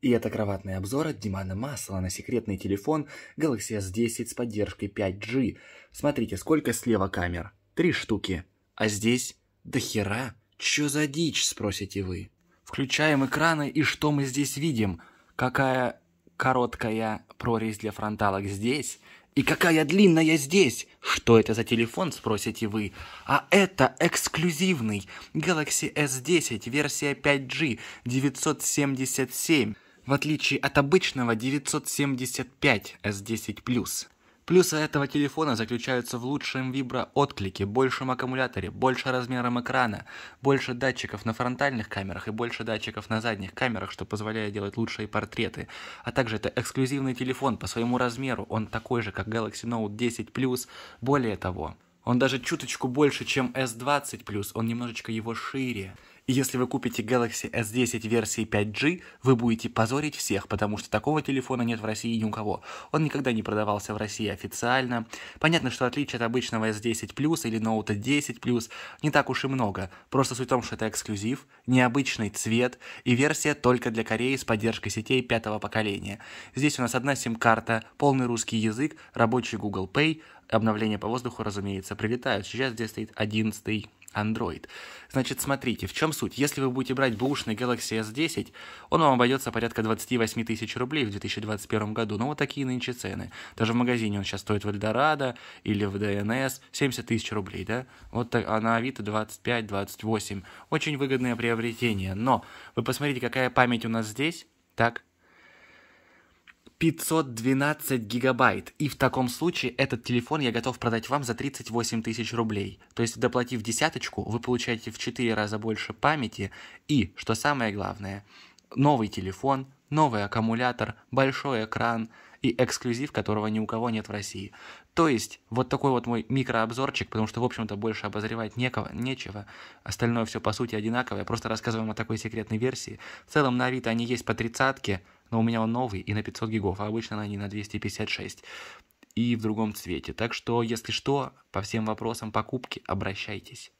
И это кроватный обзор от Димана Масла на секретный телефон Galaxy S10 с поддержкой 5G. Смотрите, сколько слева камер. Три штуки. А здесь да хера. Чё за дичь, спросите вы. Включаем экраны, и что мы здесь видим? Какая короткая прорезь для фронталок здесь? И какая длинная здесь? Что это за телефон, спросите вы? А это эксклюзивный Galaxy S10 версия 5G 977 в отличие от обычного 975 S10+. Плюсы этого телефона заключаются в лучшем виброотклике, большем аккумуляторе, больше размером экрана, больше датчиков на фронтальных камерах и больше датчиков на задних камерах, что позволяет делать лучшие портреты. А также это эксклюзивный телефон по своему размеру, он такой же, как Galaxy Note 10 Plus. Более того, он даже чуточку больше, чем S20 Plus, он немножечко его шире. Если вы купите Galaxy S10 версии 5G, вы будете позорить всех, потому что такого телефона нет в России ни у кого. Он никогда не продавался в России официально. Понятно, что отличий от обычного S10 Plus или Note 10 Plus не так уж и много. Просто суть в том, что это эксклюзив, необычный цвет и версия только для Кореи с поддержкой сетей пятого поколения. Здесь у нас одна сим-карта, полный русский язык, рабочий Google Pay, обновления по воздуху, разумеется, прилетают. Сейчас здесь стоит 11 Android. Значит, смотрите, в чем суть. Если вы будете брать бушный Galaxy S10, он вам обойдется порядка 28 тысяч рублей в 2021 году. Ну, вот такие нынче цены. Даже в магазине он сейчас стоит в Эльдорадо или в ДНС 70 тысяч рублей, да? Вот так, а на Авито 25-28. Очень выгодное приобретение. Но вы посмотрите, какая память у нас здесь. Так, 512 гигабайт. И в таком случае этот телефон я готов продать вам за 38 тысяч рублей. То есть, доплатив десяточку, вы получаете в 4 раза больше памяти и, что самое главное, новый телефон, новый аккумулятор, большой экран и эксклюзив, которого ни у кого нет в России. То есть, вот такой вот мой микрообзорчик, потому что, в общем-то, больше обозревать некого, нечего. Остальное все, по сути, одинаково я Просто рассказываю вам о такой секретной версии. В целом, на Авито они есть по тридцатке, но у меня он новый и на 500 гигов, а обычно они на 256 и в другом цвете. Так что, если что, по всем вопросам покупки обращайтесь.